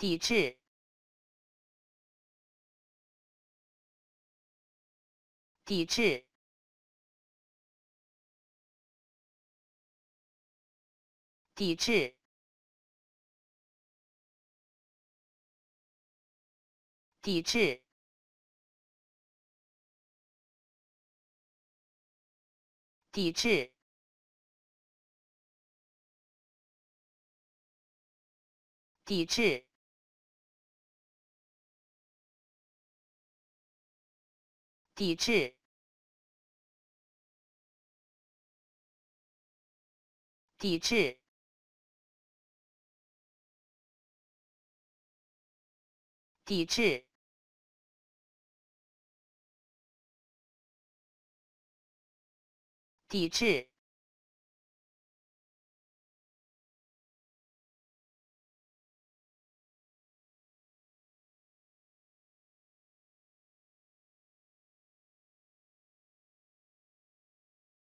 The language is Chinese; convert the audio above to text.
抵制！抵制！抵制！抵制！抵制！抵制！抵制！抵制！抵制！抵制！